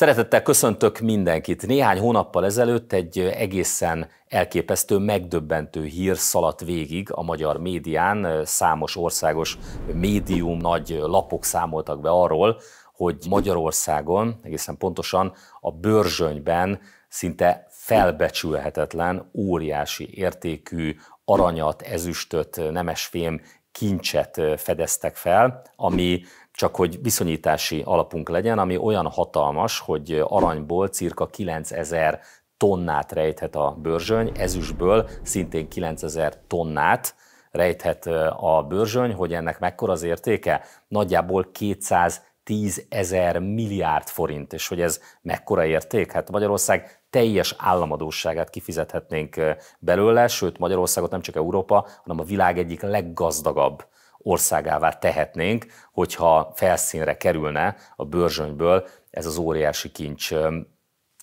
Szeretettel köszöntök mindenkit. Néhány hónappal ezelőtt egy egészen elképesztő, megdöbbentő hír szaladt végig a magyar médián. Számos országos médium, nagy lapok számoltak be arról, hogy Magyarországon, egészen pontosan a Börzsönyben szinte felbecsülhetetlen, óriási értékű aranyat, ezüstöt, nemesfém kincset fedeztek fel, ami csak hogy viszonyítási alapunk legyen, ami olyan hatalmas, hogy aranyból cirka 9000 tonnát rejthet a bőrzsöny, ezüstből szintén 9000 tonnát rejthet a bőrzsöny, hogy ennek mekkora az értéke? Nagyjából 210 ezer milliárd forint, és hogy ez mekkora érték? Hát Magyarország teljes államadóságát kifizethetnénk belőle, sőt Magyarországot nem csak Európa, hanem a világ egyik leggazdagabb országává tehetnénk, hogyha felszínre kerülne a bőrzsönyből ez az óriási kincs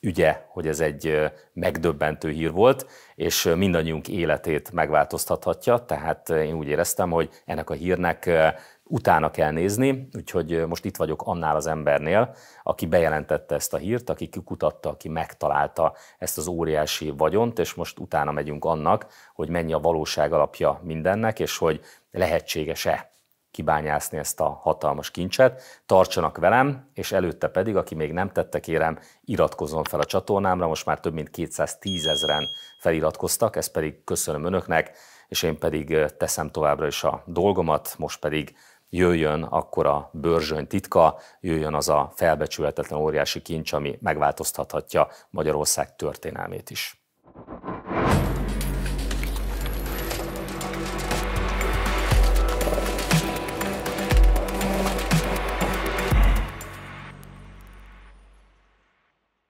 ügye, hogy ez egy megdöbbentő hír volt, és mindannyiunk életét megváltoztathatja, tehát én úgy éreztem, hogy ennek a hírnek utána kell nézni, úgyhogy most itt vagyok annál az embernél, aki bejelentette ezt a hírt, aki kikutatta, aki megtalálta ezt az óriási vagyont, és most utána megyünk annak, hogy mennyi a valóság alapja mindennek, és hogy lehetséges-e kibányászni ezt a hatalmas kincset. Tartsanak velem, és előtte pedig, aki még nem tette, kérem, iratkozzon fel a csatornámra, most már több mint 210 ezeren feliratkoztak, ezt pedig köszönöm önöknek, és én pedig teszem továbbra is a dolgomat, most pedig jöjjön akkor a börzsöny titka, jöjjön az a felbecsülhetetlen óriási kincs, ami megváltoztathatja Magyarország történelmét is.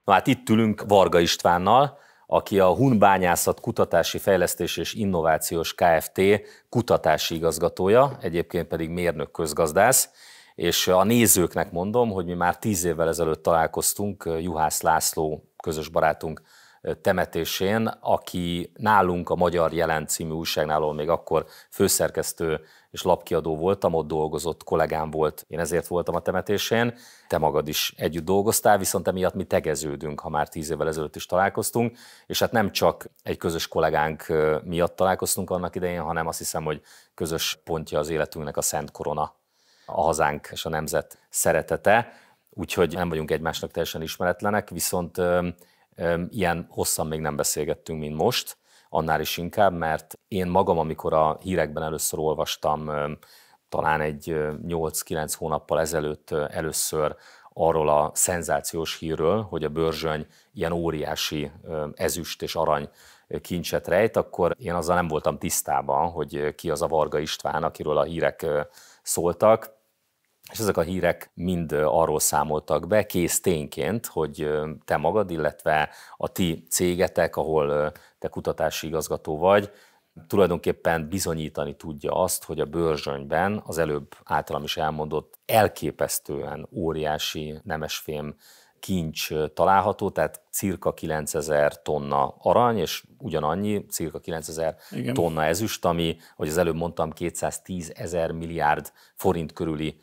Na hát itt ülünk Varga Istvánnal, aki a Hun Bányászat Kutatási Fejlesztés és Innovációs Kft. kutatási igazgatója, egyébként pedig mérnök közgazdász, és a nézőknek mondom, hogy mi már tíz évvel ezelőtt találkoztunk Juhász László közös barátunk temetésén, aki nálunk a Magyar Jelen című újságnál, ahol még akkor főszerkesztő és lapkiadó voltam, ott dolgozott kollégám volt, én ezért voltam a temetésén, te magad is együtt dolgoztál, viszont emiatt mi tegeződünk, ha már tíz évvel ezelőtt is találkoztunk, és hát nem csak egy közös kollégánk miatt találkoztunk annak idején, hanem azt hiszem, hogy közös pontja az életünknek a Szent Korona, a hazánk és a nemzet szeretete, úgyhogy nem vagyunk egymásnak teljesen ismeretlenek, viszont Ilyen hosszan még nem beszélgettünk, mint most, annál is inkább, mert én magam, amikor a hírekben először olvastam, talán egy 8-9 hónappal ezelőtt először arról a szenzációs hírről, hogy a Börzsöny ilyen óriási ezüst és arany kincset rejt, akkor én azzal nem voltam tisztában, hogy ki az a Varga István, akiről a hírek szóltak. És ezek a hírek mind arról számoltak be, kész tényként, hogy te magad, illetve a ti cégetek, ahol te kutatási igazgató vagy, tulajdonképpen bizonyítani tudja azt, hogy a bőrzsönyben az előbb általam is elmondott elképesztően óriási nemesfém kincs található, tehát cirka 9000 tonna arany, és ugyanannyi, cirka 9000 Igen. tonna ezüst, ami, ahogy az előbb mondtam, 210 ezer milliárd forint körüli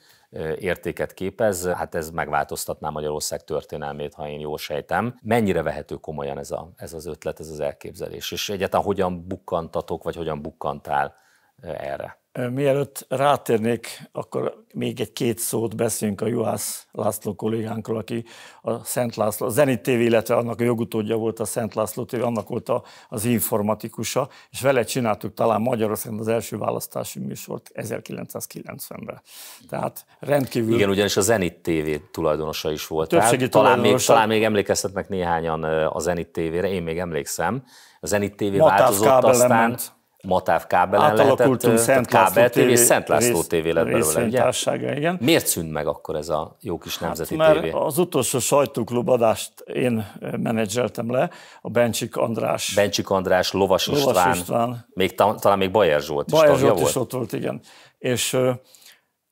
értéket képez, hát ez megváltoztatná Magyarország történelmét, ha én jól sejtem. Mennyire vehető komolyan ez, a, ez az ötlet, ez az elképzelés? És egyáltalán hogyan bukkantatok, vagy hogyan bukkantál eh, erre? Mielőtt rátérnék, akkor még egy-két szót beszéljünk a Juhász László kollégánkról, aki a Szent László, a Zenit TV, illetve annak a jogutódja volt a Szent László TV, annak volt a, az informatikusa, és vele csináltuk talán Magyarországon az első választási műsort 1990-ben. Tehát rendkívül... Igen, ugyanis a Zenit TV tulajdonosa is volt. Többségi talán, még, talán még emlékeztetnek néhányan a Zenit TV-re, én még emlékszem. A Zenit TV Matás változott aztán... Ment. Matáv kábelen Átalakultunk lehetett, Szent kábel TV, és Szent László TV lett belőle, ugye? igen. Miért szűnt meg akkor ez a jó kis hát nemzeti hát, mert tévé? az utolsó sajtóklub adást én menedzseltem le, a Bencsik András. Bencsik András, Lovas, Lovas István, István. Még, talán még Bajer Zsolt is Bajer Zsolt is volt. ott volt, igen. És ö,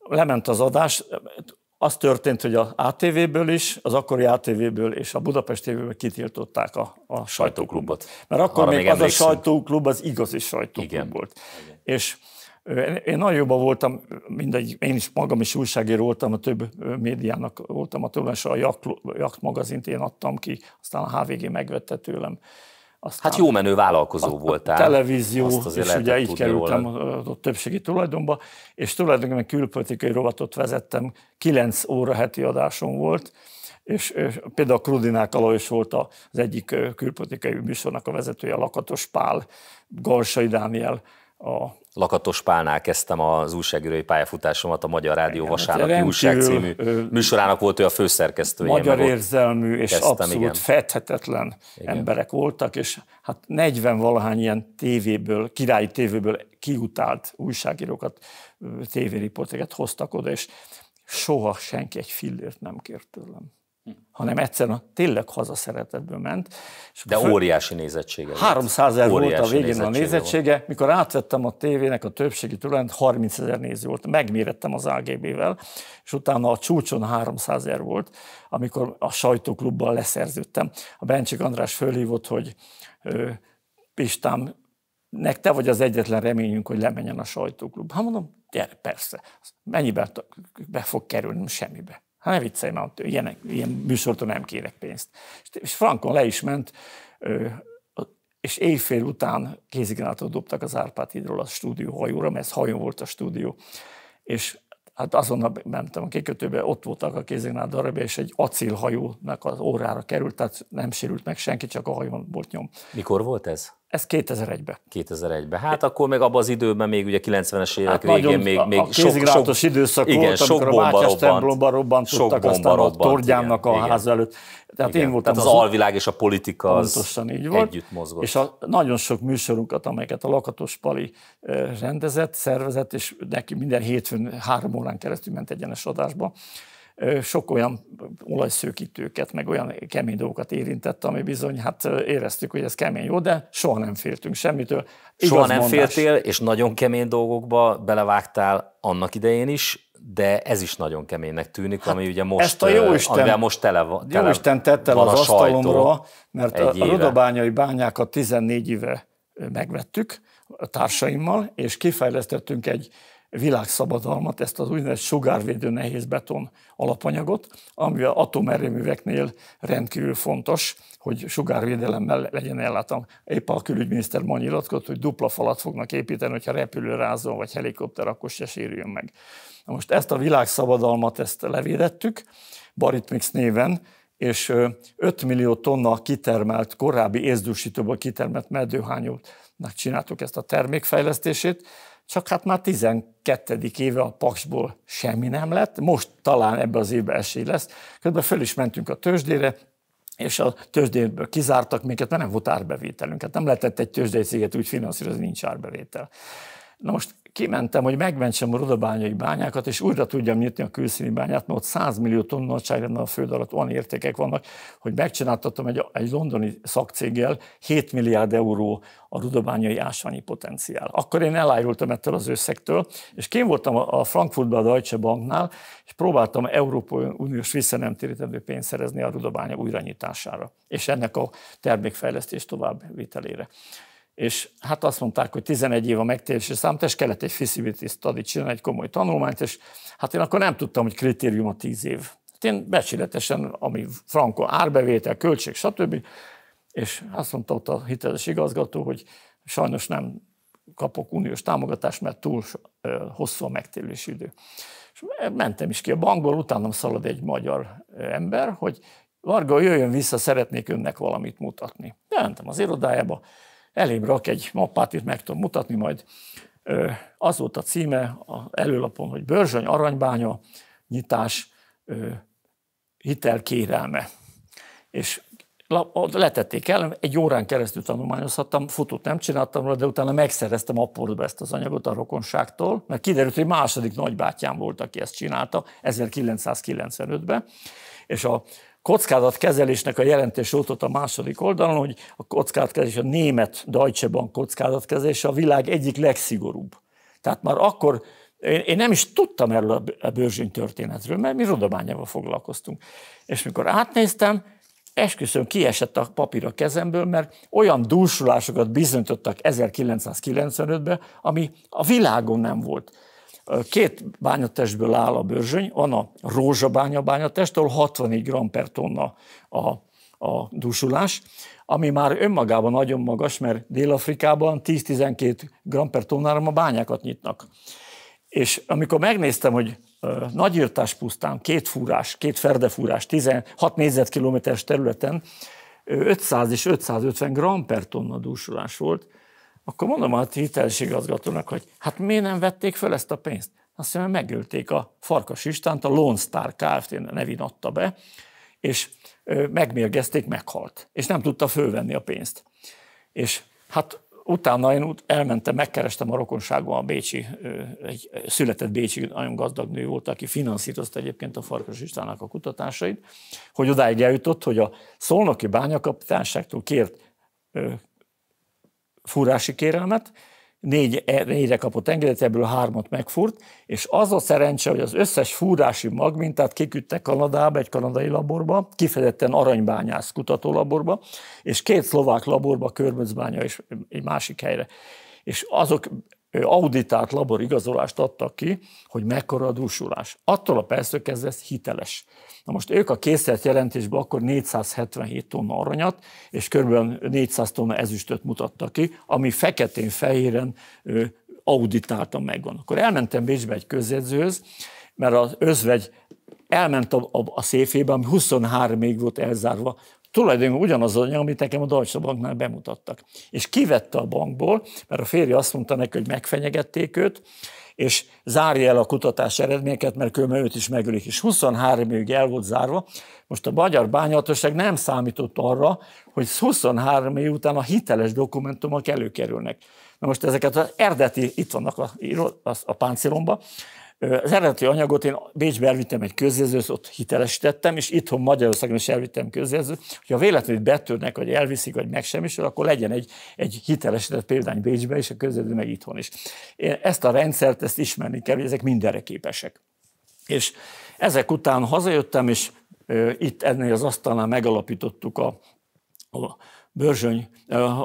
lement az adás, az történt, hogy az ATV-ből is, az akkori ATV-ből és a Budapest TV-ből kitiltották a, a sajtóklubot. Mert akkor Arra még, még az a sajtóklub az igazi sajtóklub Igen. volt. Igen. És én nagyon jobban voltam, mindegy, én is magam is újságíró voltam, a több médiának voltam a többen a Jakt magazint én adtam ki, aztán a HVG megvette tőlem aztán hát jó menő vállalkozó a, voltál. A televízió, és ugye így kerültem róla. a, többségi tulajdonba, és tulajdonképpen külpolitikai rovatot vezettem, 9 óra heti adásom volt, és, és például Krudinák Alajos volt az egyik külpolitikai műsornak a vezetője, Lakatos Pál, Garsai Dániel, a Lakatos Pálnál kezdtem az újságírói pályafutásomat, a Magyar Rádió hát Vasárnapi Újság című műsorának volt ő a főszerkesztője. Magyar érzelmű és kezdtem, abszolút igen. fedhetetlen igen. emberek voltak, és hát 40 valahány ilyen tévéből, királyi tévéből kiutált újságírókat, tévériporteket hoztak oda, és soha senki egy fillért nem kért tőlem hanem egyszerűen tényleg hazaszeretetből ment. És De föl... óriási nézettsége 300 ezer volt a végén a nézettsége, volt. mikor átvettem a tévének a többségi tulajdon, 30 ezer néző volt, megmérettem az AGB-vel, és utána a csúcson 300 ezer volt, amikor a sajtóklubban leszerződtem. A Bencsik András fölhívott, hogy Pistám, nek te vagy az egyetlen reményünk, hogy lemenjen a sajtóklub. Hát mondom, gyere, persze. Mennyiben be fog kerülni? Semmibe. Hát ne viccelj mert ilyen, ilyen műsortól nem kérek pénzt. És Frankon le is ment, és éjfél után kézigránátot dobtak az Árpád hídról a stúdió hajóra, mert ez hajó volt a stúdió, és hát azonnal mentem a kikötőbe, ott voltak a kézigránát darabja, és egy acélhajónak az órára került, tehát nem sérült meg senki, csak a hajón volt nyom. Mikor volt ez? Ez 2001-ben. 2001-ben. Hát akkor meg abban az időben még ugye 90-es évek hát végén még, még a, a sok, sok, időszak igen, volt, sok amikor bomba a templomba robbant, tudtak, aztán robbant, a Torgyámnak igen, a ház előtt. Tehát igen. én voltam Tehát az, az alvilág és a politika az így volt. együtt mozgott. És a, nagyon sok műsorunkat, amelyeket a Lakatos Pali rendezett, szervezett, és neki minden hétfőn három órán keresztül ment egyenes adásba, sok olyan olajszőkítőket, meg olyan kemény dolgokat érintett, ami bizony, hát éreztük, hogy ez kemény jó, de soha nem féltünk semmitől. Igaz soha nem mondás. féltél, és nagyon kemény dolgokba belevágtál annak idején is, de ez is nagyon keménynek tűnik, hát ami ugye most, ezt a jó amivel most tele van. Tele Isten tette az asztalomra, mert a, a bányákat 14 éve megvettük a társaimmal, és kifejlesztettünk egy világszabadalmat, ezt az úgynevezett sugárvédő nehéz beton alapanyagot, ami a atomerőműveknél rendkívül fontos, hogy sugárvédelemmel legyen ellátva. Épp a külügyminiszter ma nyilatkozott, hogy dupla falat fognak építeni, hogyha repülő rázon vagy helikopter, akkor se sérüljön meg. Na most ezt a világszabadalmat ezt levédettük, Baritmix néven, és 5 millió tonna kitermelt, korábbi ézdúsítóból kitermelt medőhányót csináltuk ezt a termékfejlesztését, csak hát már 12. éve a Paksból semmi nem lett, most talán ebbe az évben esély lesz. Közben föl is mentünk a tőzsdére, és a tőzsdéből kizártak minket, mert nem volt árbevételünk. Hát nem lehetett egy tőzsdei céget úgy finanszírozni, nincs árbevétel. Na most kimentem, hogy megmentsem a rodabányai bányákat, és újra tudjam nyitni a külszíni bányát, mert ott 100 millió tonna lenne a föld alatt olyan értékek vannak, hogy megcsináltattam egy, egy londoni szakcéggel 7 milliárd euró a rudabányai ásványi potenciál. Akkor én elájultam ettől az összegtől, és kém voltam a Frankfurtban a Deutsche Banknál, és próbáltam Európai Uniós visszanemtérítendő pénzt szerezni a rudabánya újranyitására, és ennek a termékfejlesztés továbbvitelére és hát azt mondták, hogy 11 év a megtérési és kellett egy feasibility study csinálni, egy komoly tanulmányt, és hát én akkor nem tudtam, hogy kritérium a 10 év. Hát én becsületesen, ami franko árbevétel, költség, stb. És azt mondta ott a hiteles igazgató, hogy sajnos nem kapok uniós támogatást, mert túl hosszú a megtérési idő. És mentem is ki a bankból, utánam szalad egy magyar ember, hogy Varga, jöjjön vissza, szeretnék önnek valamit mutatni. Bementem az irodájába, Elém rak egy mappát, itt meg tudom mutatni majd. Az volt a címe a előlapon, hogy Börzsöny aranybánya nyitás hitelkérelme. És letették el, egy órán keresztül tanulmányozhattam, futót nem csináltam de utána megszereztem apporba ezt az anyagot a rokonságtól, mert kiderült, hogy második nagybátyám volt, aki ezt csinálta 1995-ben, és a, kockázatkezelésnek a jelentős ott a második oldalon, hogy a kockázatkezelés, a német Deutsche Bank kockázatkezelése a világ egyik legszigorúbb. Tehát már akkor én nem is tudtam erről a bőrzsöny történetről, mert mi rodományával foglalkoztunk. És mikor átnéztem, esküszöm kiesett a papír a kezemből, mert olyan dúsulásokat bizonyítottak 1995-ben, ami a világon nem volt. Két bányatestből áll a bőrzsöny, van a rózsabánya bányatest, ahol 64 g per tonna a, a dúsulás, ami már önmagában nagyon magas, mert Dél-Afrikában 10-12 g per tonnára ma bányákat nyitnak. És amikor megnéztem, hogy nagy pusztán, két fúrás, két ferdefúrás, 16 négyzetkilométeres területen 500 és 550 g per tonna dúsulás volt, akkor mondom a hitelségazgatónak, hogy hát miért nem vették föl ezt a pénzt? Azt hiszem, megölték a Farkas Istánt, a Lone Star Kft. nevén adta be, és megmérgezték, meghalt. És nem tudta fölvenni a pénzt. És hát utána én elmentem, megkerestem a rokonságban a Bécsi, egy született Bécsi nagyon gazdag nő volt, aki finanszírozta egyébként a Farkas Istának a kutatásait, hogy odáig eljutott, hogy a szolnoki bányakapitányságtól kért fúrási kérelmet, négy, e, négyre kapott engedélyt, ebből hármat megfúrt, és az a szerencse, hogy az összes fúrási magmintát kiküdte Kanadába, egy kanadai laborba, kifejezetten aranybányász kutatólaborba, és két szlovák laborba, Körmözbánya és egy másik helyre. És azok auditált laborigazolást adtak ki, hogy mekkora a dúsulás. Attól a persze kezdve ez hiteles. Na most ők a készlet jelentésben akkor 477 tonna aranyat, és kb. 400 tonna ezüstöt mutattak ki, ami feketén-fehéren auditáltan megvan. Akkor elmentem Bécsbe egy közjegyzőhöz, mert az özvegy elment a, a, a széfébe, ami 23 még volt elzárva, tulajdonképpen ugyanaz az anyag, amit nekem a Deutsche Banknál bemutattak. És kivette a bankból, mert a férje azt mondta neki, hogy megfenyegették őt, és zárja el a kutatás eredményeket, mert különben őt is megölik. És 23 évig el volt zárva. Most a magyar bányatosság nem számított arra, hogy 23 év után a hiteles dokumentumok előkerülnek. Na most ezeket az erdeti, itt vannak a, a páncélomba, az eredeti anyagot én Bécsbe elvittem egy közjelzőt, ott hitelesítettem, és itthon Magyarországon is elvittem közjegyzőt. Ha véletlenül betörnek, vagy elviszik, vagy megsemmisül, akkor legyen egy, egy hitelesített példány Bécsbe, és a közjelző meg itthon is. Én ezt a rendszert, ezt ismerni kell, hogy ezek mindenre képesek. És ezek után hazajöttem, és itt ennél az asztalnál megalapítottuk a, a Börzsöny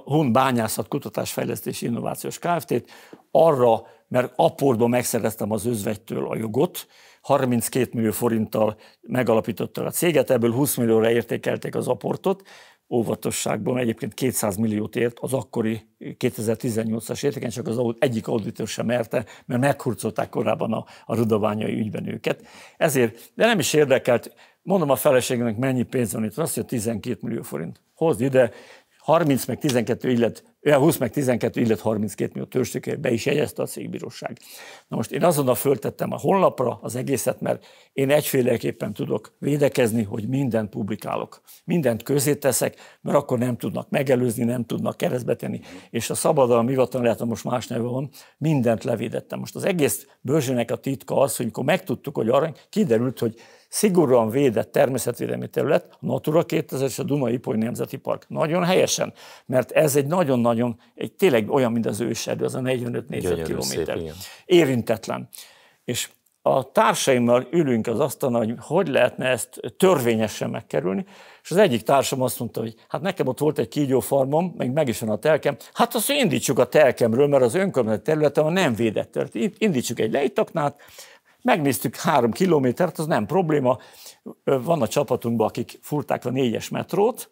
Hun Bányászat Kutatásfejlesztési Innovációs Kft-t, arra, mert apporba megszereztem az özvegytől a jogot, 32 millió forinttal megalapította a céget, ebből 20 millióra értékelték az aportot, óvatosságban, egyébként 200 milliót ért az akkori 2018-as értéken, csak az egyik auditor sem merte, mert meghurcolták korábban a, a rudabányai ügyben őket. Ezért, de nem is érdekelt, mondom a feleségnek, mennyi pénz van itt, azt mondja, 12 millió forint. Hozd ide, 30 meg 12 illet, 20 meg 12 illet 32 millió törstőkért be is jegyezte a cégbíróság. Na most én azonnal föltettem a honlapra az egészet, mert én egyféleképpen tudok védekezni, hogy mindent publikálok. Mindent közé teszek, mert akkor nem tudnak megelőzni, nem tudnak keresztbe tenni. És a szabadalmi hivatalon lehet, most más neve van, mindent levédettem. Most az egész bőrzsének a titka az, hogy amikor megtudtuk, hogy arany, kiderült, hogy szigorúan védett természetvédelmi terület, a Natura 2000 és a Duna-Ipoly Nemzeti Park. Nagyon helyesen, mert ez egy nagyon-nagyon, egy tényleg olyan, mint az őserdő, az a 45 négyzetkilométer. Érintetlen. És a társaimmal ülünk az asztalon, hogy hogy lehetne ezt törvényesen megkerülni, és az egyik társam azt mondta, hogy hát nekem ott volt egy kígyófarmom, meg meg is van a telkem, hát azt indítsuk a telkemről, mert az önkormányzat területen a nem védett terület. Indítsuk egy lejtaknát, Megnéztük három kilométert, az nem probléma. Van a csapatunkban, akik furták a négyes metrót,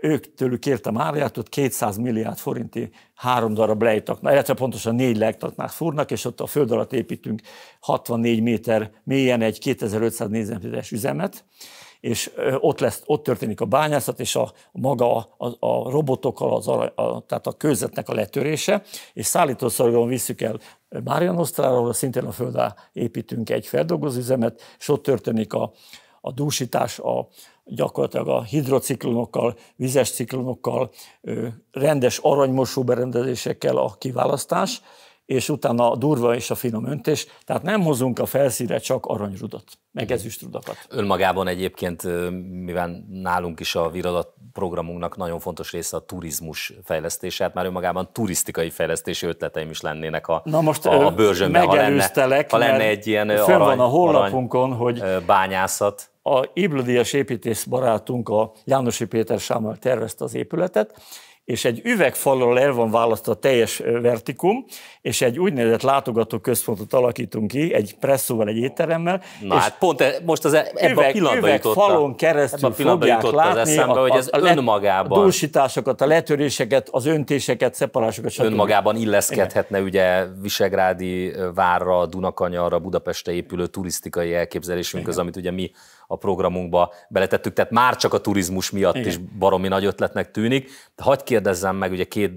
ők tőlük kértem árját, ott 200 milliárd forinti három darab lejtaknál, illetve pontosan négy lejtaknál fúrnak, és ott a föld alatt építünk 64 méter mélyen egy 2500 négyzetméteres üzemet, és ott, lesz, ott történik a bányászat, és a maga a, a robotokkal, az, a, a, tehát a kőzetnek a letörése, és szállítószorgon visszük el ahol szintén a föld építünk egy feldolgozóüzemet, és ott történik a, a dúsítás, a, gyakorlatilag a hidrociklonokkal, vizes ciklonokkal, rendes aranymosó berendezésekkel a kiválasztás, és utána a durva és a finom öntés. Tehát nem hozunk a felszíre csak aranyrudat, meg ezüstrudakat. Önmagában egyébként, mivel nálunk is a viradat programunknak nagyon fontos része a turizmus fejlesztése, hát már önmagában turisztikai fejlesztési ötleteim is lennének a, Na most a, a ha lenne, ha lenne egy ilyen arany, van a honlapunkon, hogy bányászat. A Iblodias építész barátunk, a Jánosi Péter Sámmal tervezte az épületet, és egy üvegfalról el van választva a teljes vertikum, és egy úgynevezett látogatóközpontot alakítunk ki, egy presszóval, egy étteremmel. Na és hát pont e, most az e, ebben üveg, a pillanatban üveg falon keresztül fogják látni az eszembe, a, hogy ez a, önmagában. a dúsításokat, a letöréseket az öntéseket, szeparásokat. Stb. Önmagában illeszkedhetne Igen. ugye Visegrádi várra, Dunakanyarra, Budapeste épülő turisztikai elképzelésünk Igen. az, amit ugye mi a programunkba beletettük, tehát már csak a turizmus miatt Igen. is baromi nagy ötletnek tűnik. De hagyd kérdezzem meg, ugye két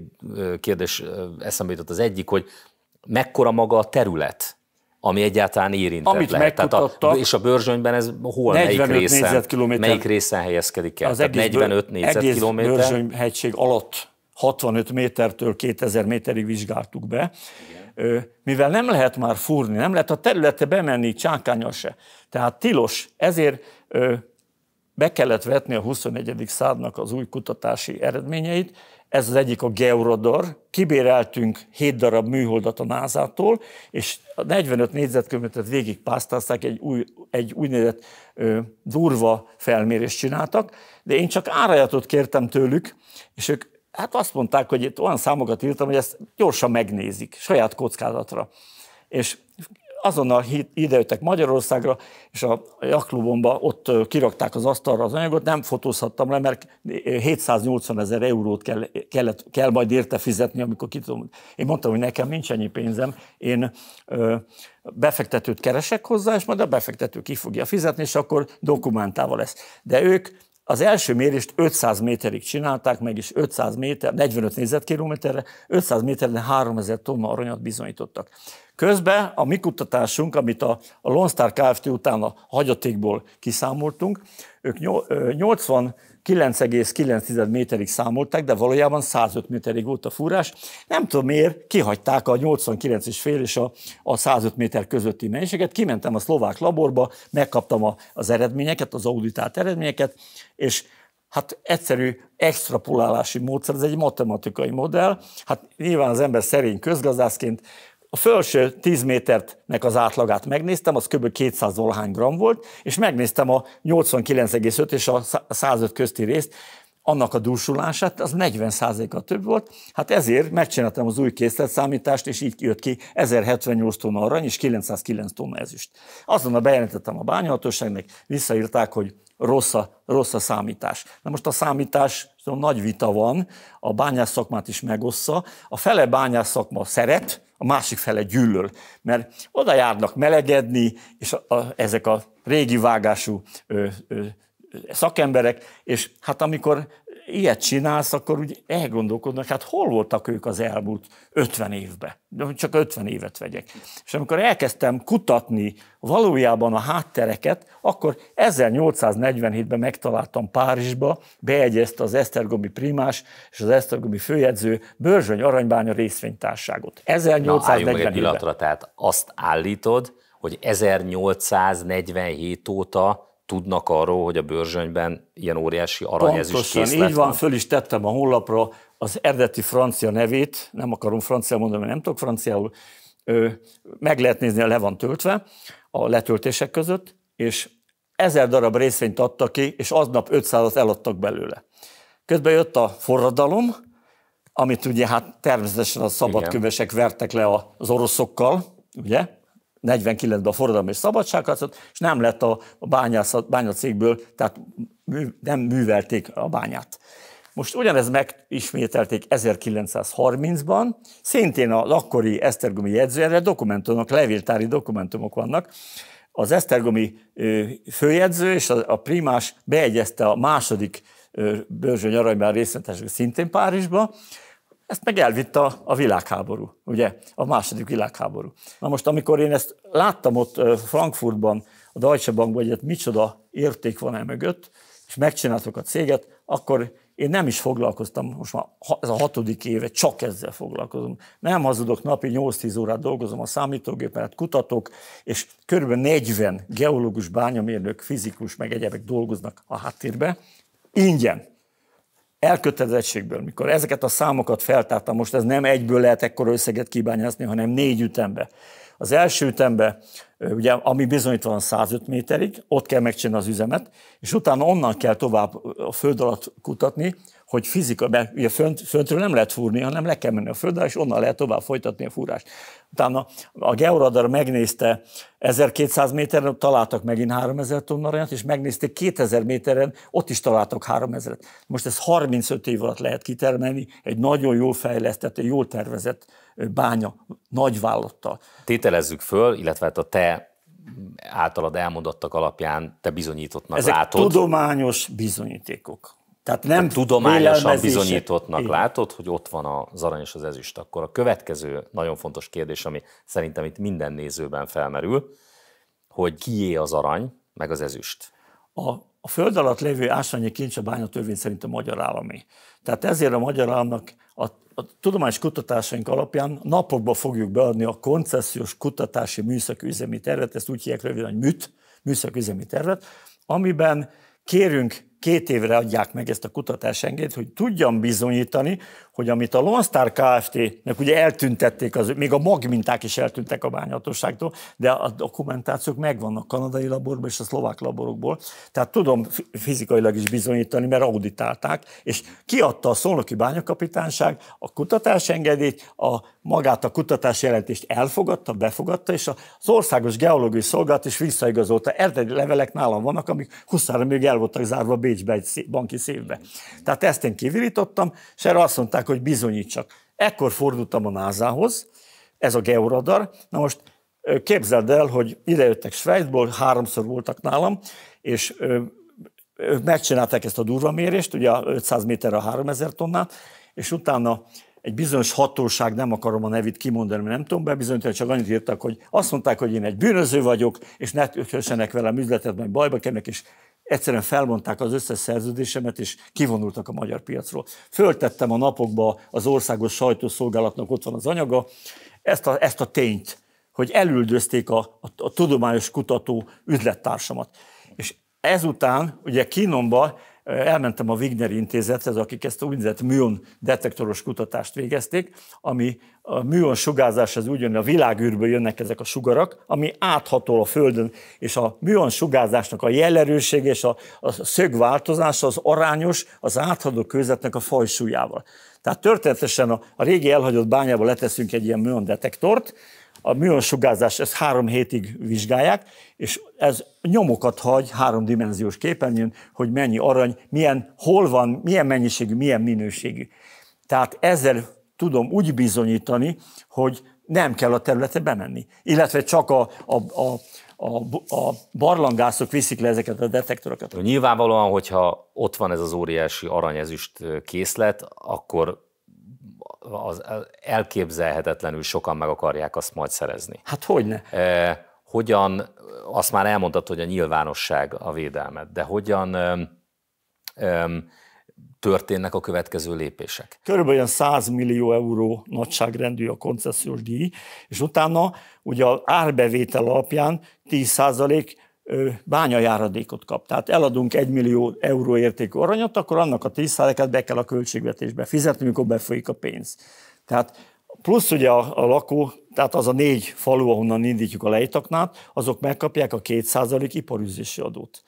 kérdés eszembe jutott az egyik, hogy mekkora maga a terület, ami egyáltalán érintett Amit lehet. Tehát a, és a Börzsönyben ez hol, melyik részen, melyik részen helyezkedik el? Az Tehát egész 45 négyzetkilométer. Egész Börzsöny hegység alatt 65 métertől 2000 méterig vizsgáltuk be. Igen mivel nem lehet már fúrni, nem lehet a területe bemenni csákánya se. Tehát tilos, ezért be kellett vetni a 21. szádnak az új kutatási eredményeit. Ez az egyik a georadar. Kibéreltünk 7 darab műholdat a NASA-tól, és a 45 négyzetkilométert végig pásztázták, egy, új, egy úgynevezett ö, durva felmérést csináltak, de én csak árajatot kértem tőlük, és ők hát azt mondták, hogy itt olyan számokat írtam, hogy ezt gyorsan megnézik, saját kockázatra. És azonnal idejöttek Magyarországra, és a jaklubomba ott kirakták az asztalra az anyagot, nem fotózhattam le, mert 780 ezer eurót kell, kellett, kell majd érte fizetni, amikor ki tudom. Én mondtam, hogy nekem nincs ennyi pénzem, én ö, befektetőt keresek hozzá, és majd a befektető ki fogja fizetni, és akkor dokumentával lesz. De ők az első mérést 500 méterig csinálták meg, és 500 méter, 45 négyzetkilométerre, 500 méterre 3000 tonna aranyat bizonyítottak. Közben a mi kutatásunk, amit a, Lone Star Kft. után a hagyatékból kiszámoltunk, ők 80 9,9 méterig számolták, de valójában 105 méterig volt a fúrás. Nem tudom miért, kihagyták a 89,5 és a, a 105 méter közötti mennyiséget. Kimentem a szlovák laborba, megkaptam a, az eredményeket, az auditált eredményeket, és hát egyszerű extrapolálási módszer, ez egy matematikai modell. Hát nyilván az ember szerény közgazdászként a felső 10 méternek az átlagát megnéztem, az kb. 200 valahány gram volt, és megnéztem a 89,5 és a 105 közti részt, annak a dúsulását, az 40%-a több volt. Hát ezért megcsináltam az új készletszámítást, és így jött ki 1078 tonna arany és 909 tonna ezüst. Azonnal bejelentettem a bányahatóságnak, visszaírták, hogy rossz a, rossz a számítás. Na most a számítás, szóval nagy vita van, a bányász szakmát is megossza, a fele bányász szakma szeret, a másik fele gyűlöl, mert oda járnak melegedni, és a, a, ezek a régi vágású ö, ö, szakemberek, és hát amikor ilyet csinálsz, akkor úgy elgondolkodnak, hát hol voltak ők az elmúlt 50 évben? De csak 50 évet vegyek. És amikor elkezdtem kutatni valójában a háttereket, akkor 1847-ben megtaláltam Párizsba, beegyezte az Esztergomi primás és az Esztergomi főjegyző Börzsöny Aranybánya részvénytárságot. 1847-ben. Na, tehát azt állítod, hogy 1847 óta tudnak arról, hogy a bőrzsönyben ilyen óriási aranyezüst Pontosan, így van, föl is tettem a honlapra az eredeti francia nevét, nem akarom francia mondani, mert nem tudok franciául, meg lehet nézni, le van töltve a letöltések között, és ezer darab részvényt adta ki, és aznap 500-at eladtak belőle. Közben jött a forradalom, amit ugye hát természetesen a szabadkövesek vertek le az oroszokkal, ugye? 49-ben a forradalom és szabadságharcot, és nem lett a bányászat, bányacégből, tehát mű, nem művelték a bányát. Most ugyanez megismételték 1930-ban, szintén az akkori Esztergomi jegyzőjelre dokumentumok, levéltári dokumentumok vannak. Az Esztergomi főjegyző és a primás beegyezte a második bőrzsöny aranyban részletesek szintén Párizsba, ezt meg elvitt a, a világháború, ugye? A második világháború. Na most, amikor én ezt láttam ott Frankfurtban, a Deutsche Bankban, hogy micsoda érték van el mögött, és megcsináltuk a céget, akkor én nem is foglalkoztam, most már ez a hatodik éve, csak ezzel foglalkozom. Nem hazudok, napi 8-10 órát dolgozom a számítógépemet, hát kutatok, és kb. 40 geológus, bányamérnök, fizikus, meg egyebek dolgoznak a háttérbe, ingyen elkötelezettségből, mikor ezeket a számokat feltártam, most ez nem egyből lehet ekkora összeget kibányászni, hanem négy ütembe. Az első ütembe, ugye, ami bizonyítva van 105 méterig, ott kell megcsinálni az üzemet, és utána onnan kell tovább a föld alatt kutatni, hogy fizika, mert ugye fönt, föntről nem lehet fúrni, hanem le kell menni a földre, és onnan lehet tovább folytatni a fúrást. Utána a georadar megnézte 1200 méteren, találtak megint 3000 tonna aranyat, és megnézték 2000 méteren, ott is találtak 3000-et. Most ez 35 év alatt lehet kitermelni egy nagyon jól fejlesztett, egy jól tervezett bánya nagyvállalattal. Tételezzük föl, illetve hát a te általad elmondottak alapján te bizonyítottnak Ezek látod. tudományos bizonyítékok. Tehát nem a tudományosan bizonyítottnak Igen. látod, hogy ott van az arany és az ezüst. Akkor a következő nagyon fontos kérdés, ami szerintem itt minden nézőben felmerül, hogy kié az arany, meg az ezüst. A, a föld alatt lévő ásványi kincs a törvény szerint a magyar állami. Tehát ezért a magyar államnak a, a tudományos kutatásaink alapján napokba fogjuk beadni a koncesziós kutatási műszaki üzemi tervet, ezt úgy hívják röviden, hogy műt műszaki üzemi tervet, amiben kérünk két évre adják meg ezt a engedélyt, hogy tudjam bizonyítani, hogy amit a Lone Star Kft-nek ugye eltüntették, az, még a magminták is eltűntek a bányatosságtól, de a dokumentációk megvannak kanadai laborból és a szlovák laborokból, tehát tudom fizikailag is bizonyítani, mert auditálták, és kiadta a Szolnoki Bányakapitányság a engedélyt, a magát a kutatás jelentést elfogadta, befogadta, és az Országos Geológiai Szolgálat is visszaigazolta. Eredeti levelek nálam vannak, amik 23 még el voltak zárva B Bécsbe, egy banki szívbe. Tehát ezt én kivirítottam, és erre azt mondták, hogy bizonyítsak. Ekkor fordultam a nasa ez a georadar. Na most képzeld el, hogy idejöttek Svájcból, háromszor voltak nálam, és ők megcsinálták ezt a durva mérést, ugye 500 méterre a 3000 tonnát, és utána egy bizonyos hatóság, nem akarom a nevét kimondani, mert nem tudom bebizonyítani, csak annyit írtak, hogy azt mondták, hogy én egy bűnöző vagyok, és ne kössenek velem üzletet, majd bajba kerülnek, és egyszerűen felmondták az összes szerződésemet, és kivonultak a magyar piacról. Föltettem a napokba az országos sajtószolgálatnak, ott van az anyaga, ezt a, ezt a tényt, hogy elüldözték a, a, a tudományos kutató üzlettársamat. És ezután ugye Kínomban elmentem a Wigner intézethez, akik ezt a úgynevezett műon detektoros kutatást végezték, ami a műon sugárzás, az úgy jön, a világűrből jönnek ezek a sugarak, ami áthatol a Földön, és a műon sugárzásnak a jelerőség és a, a szög változása az arányos az átható kőzetnek a fajsúlyával. Tehát történetesen a, a régi elhagyott bányába leteszünk egy ilyen műon detektort, a műholdsugárzást ezt három hétig vizsgálják, és ez nyomokat hagy háromdimenziós képernyőn, hogy mennyi arany, milyen, hol van, milyen mennyiségű, milyen minőségű. Tehát ezzel tudom úgy bizonyítani, hogy nem kell a területe bemenni. Illetve csak a, a, a, a, a barlangászok viszik le ezeket a detektorokat. Nyilvánvalóan, hogyha ott van ez az óriási aranyezüst készlet, akkor az elképzelhetetlenül sokan meg akarják azt majd szerezni. Hát hogyne? E, hogyan, azt már elmondtad, hogy a nyilvánosság a védelmet, de hogyan e, e, történnek a következő lépések? Körülbelül 100 millió euró nagyságrendű a koncesziós díj, és utána ugye az árbevétel alapján 10 százalék bányajáradékot kap. Tehát eladunk 1 millió euró értékű aranyat, akkor annak a 10%-át be kell a költségvetésbe fizetni, amikor befolyik a pénz. Tehát plusz ugye a, a lakó, tehát az a négy falu, ahonnan indítjuk a lejtaknát, azok megkapják a 2% iparűzési adót.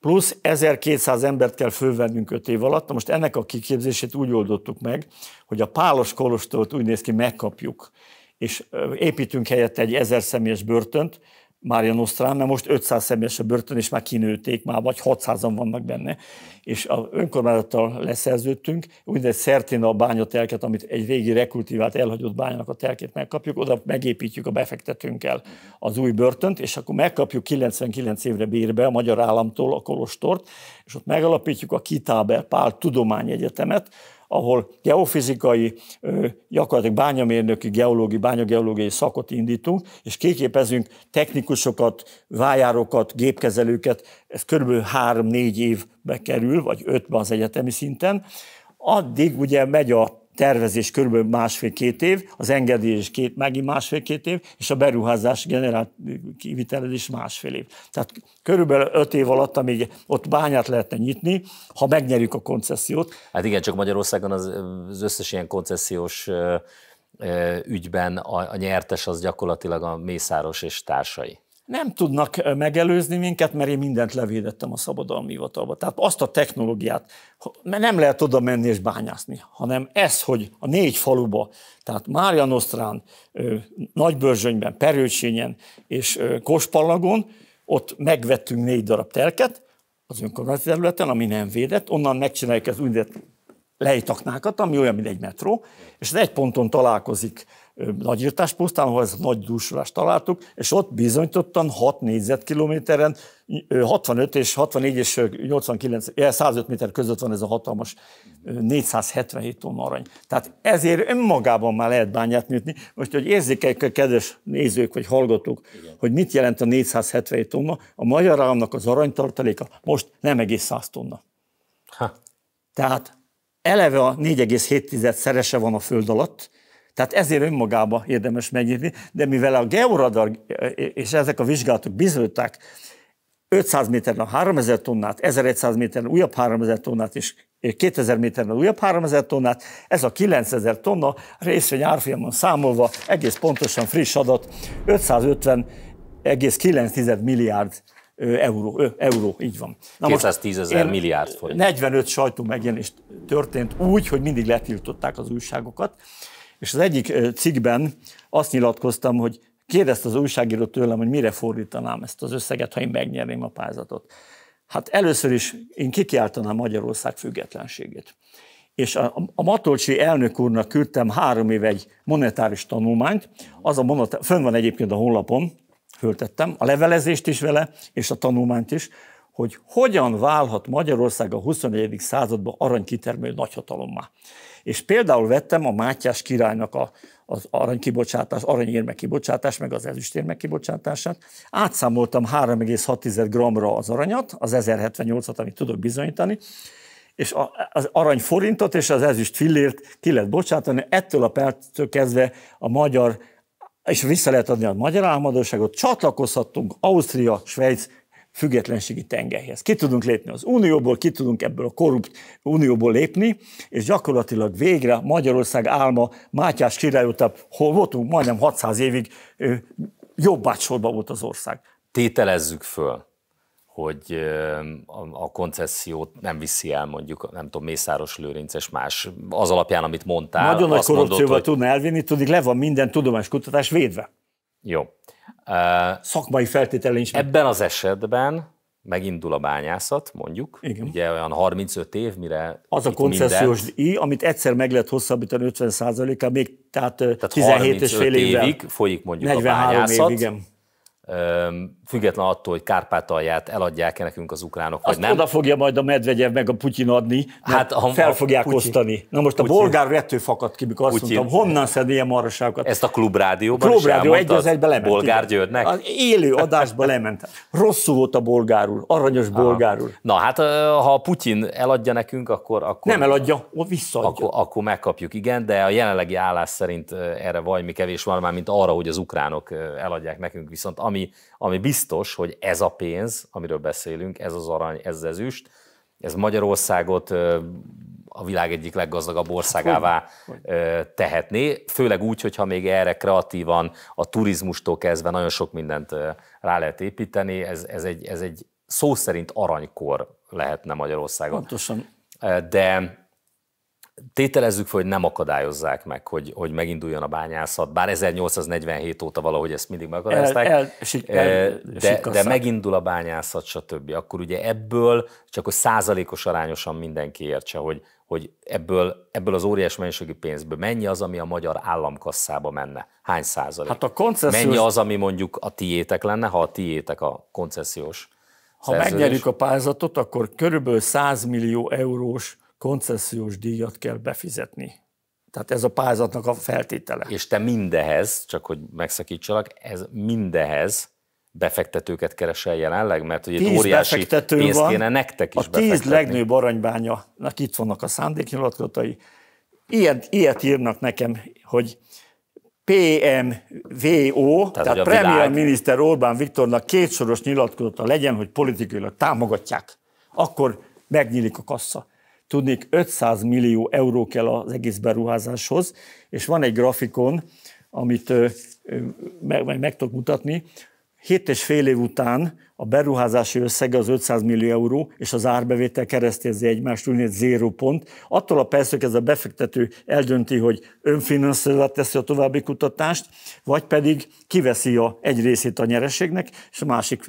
Plusz 1200 embert kell fölvennünk 5 év alatt. Na most ennek a kiképzését úgy oldottuk meg, hogy a pálos kolostort úgy néz ki, megkapjuk, és építünk helyette egy ezer személyes börtönt, Mária Nosztrán, mert most 500 személyes a börtön, és már kinőtték, már vagy 600-an vannak benne. És az önkormányzattal leszerződtünk, úgynevezett szertén a bányatelket, amit egy régi rekultivált elhagyott bányának a telkét megkapjuk, oda megépítjük a befektetőnkkel az új börtönt, és akkor megkapjuk 99 évre bérbe a Magyar Államtól a Kolostort, és ott megalapítjuk a Kitábel Pál Tudományegyetemet, ahol geofizikai, gyakorlatilag bányamérnöki, geológiai, bányageológiai szakot indítunk, és kéképezünk technikusokat, vájárokat, gépkezelőket, ez körülbelül 3-4 évbe kerül, vagy 5-ben az egyetemi szinten, addig ugye megy a tervezés körülbelül másfél-két év, az engedélyes két, megint másfél-két év, és a beruházás generált kivitelezés másfél év. Tehát körülbelül öt év alatt, amíg ott bányát lehetne nyitni, ha megnyerjük a koncesziót. Hát igen, csak Magyarországon az, az összes ilyen koncesziós ügyben a, a nyertes az gyakorlatilag a Mészáros és társai nem tudnak megelőzni minket, mert én mindent levédettem a szabadalmi hivatalba. Tehát azt a technológiát, mert nem lehet oda menni és bányászni, hanem ez, hogy a négy faluba, tehát Mária Nosztrán, Nagybörzsönyben, Perőcsényen és Kospallagon, ott megvettünk négy darab telket az önkormányzati területen, ami nem védett, onnan megcsináljuk az úgynevezett lejtaknákat, ami olyan, mint egy metró, és egy ponton találkozik nagy írtáspusztán, ahol ezt nagy dúsulást találtuk, és ott bizonyítottan 6 négyzetkilométeren, 65 és 64 és 89, 105 méter között van ez a hatalmas 477 tonna. arany. Tehát ezért önmagában már lehet bányát nyitni. Most, hogy érzékeljük a kedves nézők vagy hallgatók, Igen. hogy mit jelent a 477 tonna, a magyar államnak az aranytartaléka most nem egész 100 tonna. Ha. Tehát eleve a 4,7 szerese van a föld alatt, tehát ezért önmagába érdemes megnyitni, de mivel a georadar eh, eh, és ezek a vizsgálatok bizonyították, 500 méteren a 3000 tonnát, 1100 méteren újabb 3000 tonnát és 2000 eh, méteren újabb 3000 tonnát, ez a 9000 tonna részvény árfolyamon számolva egész pontosan friss adat 550,9 milliárd euró, euró, így van. Na 210 ezer milliárd forint. 45 sajtó megjelenést történt úgy, hogy mindig letiltották az újságokat, és az egyik cikkben azt nyilatkoztam, hogy kérdezte az újságíró tőlem, hogy mire fordítanám ezt az összeget, ha én megnyerném a pályázatot. Hát először is én kikiáltanám Magyarország függetlenségét. És a, a Matolcsi elnök úrnak küldtem három év egy monetáris tanulmányt, az a monetár, fönn van egyébként a honlapon, föltettem, a levelezést is vele, és a tanulmányt is, hogy hogyan válhat Magyarország a 21. században aranykitermelő nagyhatalommá. És például vettem a Mátyás királynak a, az aranykibocsátás, aranyérme kibocsátás, meg az ezüstérme kibocsátását. Átszámoltam 3,6 gramra az aranyat, az 1078-at, amit tudok bizonyítani, és az arany forintot és az ezüst fillért ki lehet bocsátani. Ettől a perctől kezdve a magyar, és vissza lehet adni a magyar államadóságot, csatlakozhattunk Ausztria, Svájc, függetlenségi tengelyhez. Ki tudunk lépni az unióból, ki tudunk ebből a korrupt unióból lépni, és gyakorlatilag végre Magyarország álma Mátyás király után, hol voltunk majdnem 600 évig, jobbácsorba volt az ország. Tételezzük föl, hogy a koncesziót nem viszi el mondjuk, nem tudom, Mészáros Lőrinc és más, az alapján, amit mondtál. Nagyon nagy korrupcióval hogy... tudna elvinni, tudik, le van minden tudományos kutatás védve. Jó. Szakmai feltétele is. Ebben az esetben megindul a bányászat, mondjuk, Igen. ugye olyan 35 év, mire Az a koncesziós mindent... díj, amit egyszer meg lehet hosszabbítani 50%-kal, még tehát, tehát 17 és fél évvel. évig folyik mondjuk 43 a bányászat, év, igen független attól, hogy Kárpátalját eladják-e nekünk az ukránok, Azt nem. oda fogja majd a Medvegyev meg a Putyin adni, hát a, fel fogják Putyin. osztani. Na most Putyin. a bolgár rető fakadt ki, mikor azt Putyin. mondtam, honnan szedni ilyen marasságokat. Ezt a klubrádióban a klubrádió egy az egybe lement. Bolgár Györgynek? Az élő adásba lement. Rosszul volt a bolgárul, aranyos Aha. bolgárul. Na hát, ha a Putyin eladja nekünk, akkor... akkor nem eladja, visszaadja. Akkor, akkor megkapjuk, igen, de a jelenlegi állás szerint erre vajmi kevés van már, mint arra, hogy az ukránok eladják nekünk, viszont ami, ami biztos, hogy ez a pénz, amiről beszélünk, ez az arany, ez ezüst, ez Magyarországot a világ egyik leggazdagabb hát országává tehetné, főleg úgy, hogyha még erre kreatívan a turizmustól kezdve nagyon sok mindent rá lehet építeni, ez, ez, egy, ez egy szó szerint aranykor lehetne Magyarországon. Pontosan. De tételezzük fel, hogy nem akadályozzák meg, hogy, hogy meginduljon a bányászat, bár 1847 óta valahogy ezt mindig megakadályozták, el, el, sik, el, de, de megindul a bányászat, stb. Akkor ugye ebből csak hogy százalékos arányosan mindenki értse, hogy, hogy ebből, ebből az óriás mennyiségű pénzből mennyi az, ami a magyar államkasszába menne? Hány százalék? Hát a koncesziós... Mennyi az, ami mondjuk a tiétek lenne, ha a tiétek a koncesziós Ha szerződés? megnyerjük a pályázatot, akkor körülbelül 100 millió eurós koncesziós díjat kell befizetni. Tehát ez a pályázatnak a feltétele. És te mindehez, csak hogy megszakítsalak, ez mindehez befektetőket keresel jelenleg? Mert ugye tíz óriási pénzt van, kéne nektek is A tíz legnőbb aranybánya, itt vannak a szándéknyilatkozatai. Ilyet, ilyet írnak nekem, hogy PMVO, tehát, tehát Premier Miniszter Orbán Viktornak kétsoros nyilatkozata legyen, hogy politikailag támogatják. Akkor megnyílik a kassa. Tudnék, 500 millió euró kell az egész beruházáshoz, és van egy grafikon, amit meg, meg, meg tudok mutatni, 7 és fél év után a beruházási összeg az 500 millió euró, és az árbevétel keresztézi egymást, úgynevezett zéró pont. Attól a persze, hogy ez a befektető eldönti, hogy önfinanszírozat teszi a további kutatást, vagy pedig kiveszi a egy részét a nyereségnek, és a másik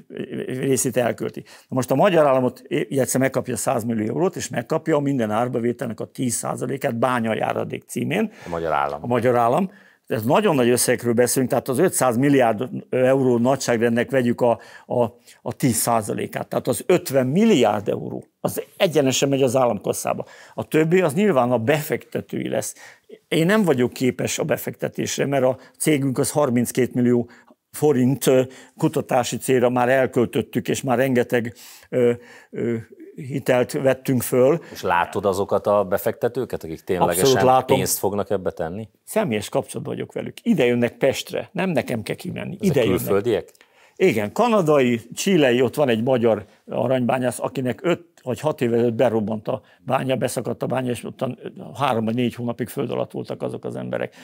részét elkölti. Na most a magyar államot egyszer megkapja 100 millió eurót, és megkapja minden árbevételnek a 10%-át bányajáradék címén. A magyar állam. A magyar állam ez nagyon nagy összegről beszélünk, tehát az 500 milliárd euró nagyságrendnek vegyük a, a, a 10 százalékát, tehát az 50 milliárd euró, az egyenesen megy az államkasszába. A többi az nyilván a befektetői lesz. Én nem vagyok képes a befektetésre, mert a cégünk az 32 millió forint kutatási célra már elköltöttük, és már rengeteg ö, ö, hitelt vettünk föl. És látod azokat a befektetőket, akik ténylegesen látom. pénzt fognak ebbe tenni? Személyes kapcsolatban vagyok velük. Ide jönnek Pestre, nem nekem kell kimenni. Ezek Ide külföldiek? Jönnek. Igen, kanadai, csilei, ott van egy magyar aranybányász, akinek 5 vagy 6 éve előtt berobbant a bánya, beszakadt a bánya, és ott 3 vagy 4 hónapig föld alatt voltak azok az emberek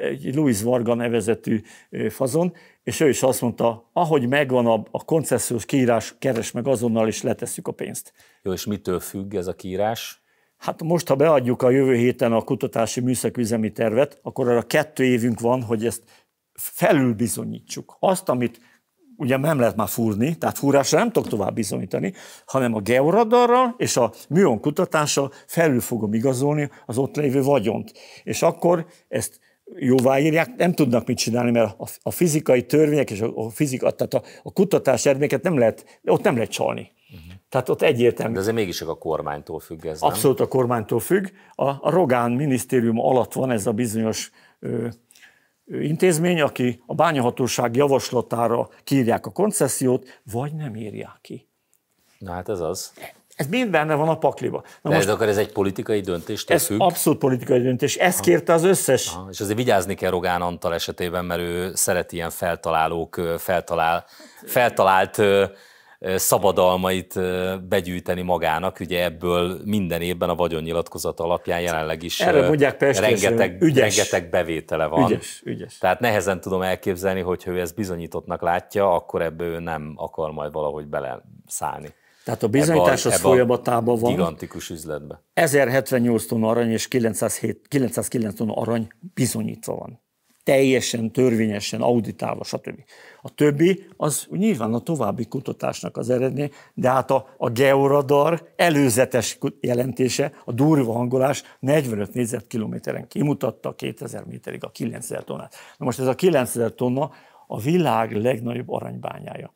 egy Louis Varga nevezetű fazon, és ő is azt mondta, ahogy megvan a, a koncesziós kiírás, keres meg azonnal, és letesszük a pénzt. Jó, és mitől függ ez a kiírás? Hát most, ha beadjuk a jövő héten a kutatási műszaküzemi tervet, akkor arra kettő évünk van, hogy ezt felülbizonyítsuk. Azt, amit ugye nem lehet már fúrni, tehát fúrásra nem tudok tovább bizonyítani, hanem a georadarral és a műon kutatással felül fogom igazolni az ott lévő vagyont. És akkor ezt jóváírják, nem tudnak mit csinálni, mert a, a fizikai törvények és a, a fizika, tehát a, a kutatás eredményeket nem lehet, ott nem lehet csalni. Uh-huh. Tehát ott egyértelmű. De azért mégis a kormánytól függ ez, nem? Abszolút a kormánytól függ. A, a Rogán minisztérium alatt van ez a bizonyos ö, ö, intézmény, aki a bányahatóság javaslatára kírják a koncesziót, vagy nem írják ki. Na hát ez az. E, ez mind benne van a pakliba. Na De most, ez akkor ez egy politikai döntés? Ez függ? abszolút politikai döntés. Ezt kérte az összes. Aha. És azért vigyázni kell Rogán Antal esetében, mert ő szeret ilyen feltalálók, feltalál, feltalált szabadalmait begyűjteni magának, ugye ebből minden évben a vagyonnyilatkozat alapján jelenleg is Erre mondják rengeteg, ügyes. rengeteg bevétele van. Ügyes, ügyes. Tehát nehezen tudom elképzelni, hogyha ő ezt bizonyítottnak látja, akkor ebből ő nem akar majd valahogy beleszállni. Tehát a e bizonyítás e az folyamatában van. Gigantikus üzletbe. 1078 tonna arany és 907, 909 tonna arany bizonyítva van. Teljesen, törvényesen, auditálva, stb. A többi az nyilván a további kutatásnak az eredmény, de hát a, a georadar előzetes jelentése, a durva hangolás 45 négyzetkilométeren kimutatta 2000 méterig a 9000 tonnát. Na most ez a 9000 tonna a világ legnagyobb aranybányája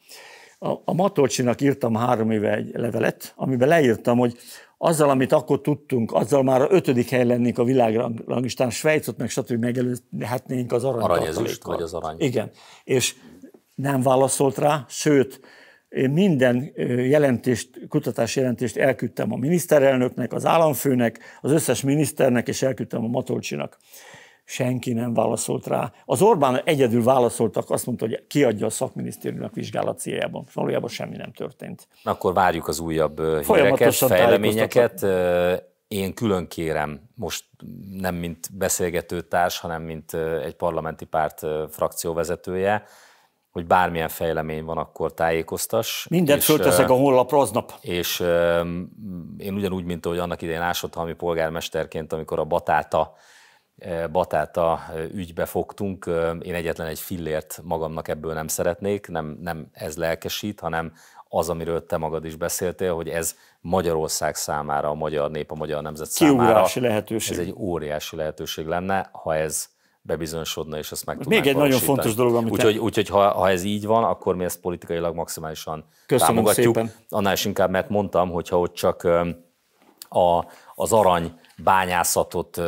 a, a Matolcsinak írtam három éve egy levelet, amiben leírtam, hogy azzal, amit akkor tudtunk, azzal már a ötödik hely lennénk a világranglistán, Svájcot meg stb. megelőzhetnénk az arany ezüst, vagy az arany. Igen. És nem válaszolt rá, sőt, én minden jelentést, kutatási jelentést elküldtem a miniszterelnöknek, az államfőnek, az összes miniszternek, és elküldtem a Matolcsinak senki nem válaszolt rá. Az Orbán egyedül válaszoltak, azt mondta, hogy kiadja a szakminisztériumnak vizsgálat céljában. Valójában semmi nem történt. Na akkor várjuk az újabb híreket, fejleményeket. Én külön kérem, most nem mint beszélgető társ, hanem mint egy parlamenti párt frakció vezetője, hogy bármilyen fejlemény van, akkor tájékoztas. Mindent fölteszek a honlapra aznap. És én ugyanúgy, mint ahogy annak idején ásottalmi polgármesterként, amikor a Batáta Batáta ügybe fogtunk. Én egyetlen egy fillért magamnak ebből nem szeretnék, nem, nem ez lelkesít, hanem az, amiről te magad is beszéltél, hogy ez Magyarország számára, a magyar nép, a magyar nemzet számára. Kiugrási lehetőség. Ez egy óriási lehetőség lenne, ha ez bebizonyosodna, és ezt meg Még egy nagyon fontos dolog, amit... Úgyhogy, úgyhogy ha, ha ez így van, akkor mi ezt politikailag maximálisan Köszönöm támogatjuk. Szépen. Annál is inkább, mert mondtam, hogyha ott csak a, az arany bányászatot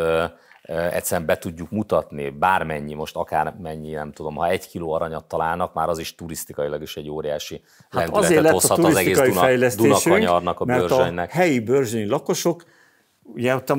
egyszerűen be tudjuk mutatni, bármennyi, most akármennyi, nem tudom, ha egy kiló aranyat találnak, már az is turisztikailag is egy óriási hát lendületet azért lett hozhat a az egész Duna, Dunakanyarnak, a bőrzsönynek. a helyi bőrzsönyi lakosok Ugye ott a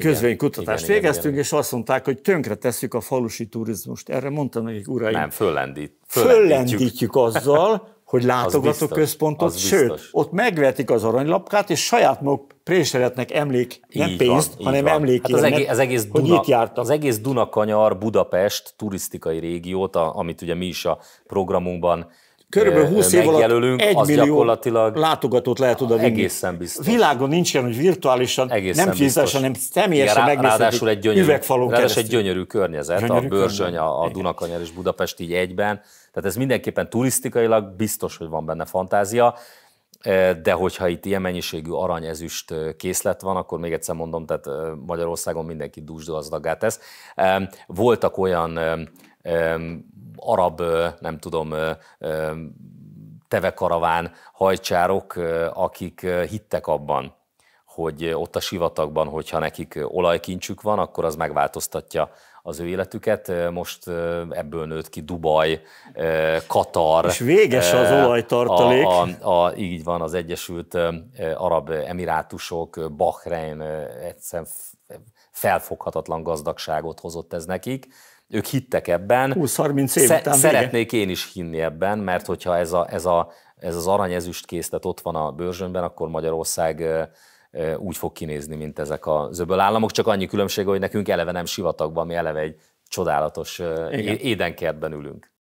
közvénykutatást végeztünk, igen, igen, és azt mondták, hogy tönkre tesszük a falusi turizmust. Erre mondtam nekik, uraim. Nem, föllendít, föllendítjük. föllendítjük azzal, hogy látogató központot, sőt, ott megvetik az aranylapkát, és saját maguk préseretnek emlék, nem így pénzt, van, hanem emlék. hát az, egész, az egész hogy Duna, itt Az egész Dunakanyar Budapest turisztikai régiót, amit ugye mi is a programunkban Körülbelül 20 év alatt 1 millió gyakorlatilag látogatót lehet oda vinni. Egészen biztos. Világon nincs ilyen, hogy virtuálisan, egészen nem fizikálisan, nem személyesen Igen, ráadásul egy gyönyörű, üvegfalon egy gyönyörű környezet, gyönyörű a Börzsöny, a, a Dunakanyar és Budapest így egyben. Tehát ez mindenképpen turisztikailag biztos, hogy van benne fantázia, de hogyha itt ilyen mennyiségű aranyezüst készlet van, akkor még egyszer mondom, tehát Magyarországon mindenki dúsdalazdaggá tesz. Voltak olyan arab, nem tudom, tevekaraván hajcsárok, akik hittek abban, hogy ott a sivatagban, hogyha nekik olajkincsük van, akkor az megváltoztatja az ő életüket. Most ebből nőtt ki Dubaj, Katar. És véges az olajtartalék. A, a, a, így van, az Egyesült Arab Emirátusok, Bahrein, egyszerűen felfoghatatlan gazdagságot hozott ez nekik ők hittek ebben. 20-30 év Sze- után Szeretnék vége. én is hinni ebben, mert hogyha ez, a, ez, a, ez az aranyezüst készlet ott van a bőrzsönben, akkor Magyarország úgy fog kinézni, mint ezek a zöböl államok, csak annyi különbség, hogy nekünk eleve nem sivatagban, mi eleve egy csodálatos Igen. édenkertben ülünk.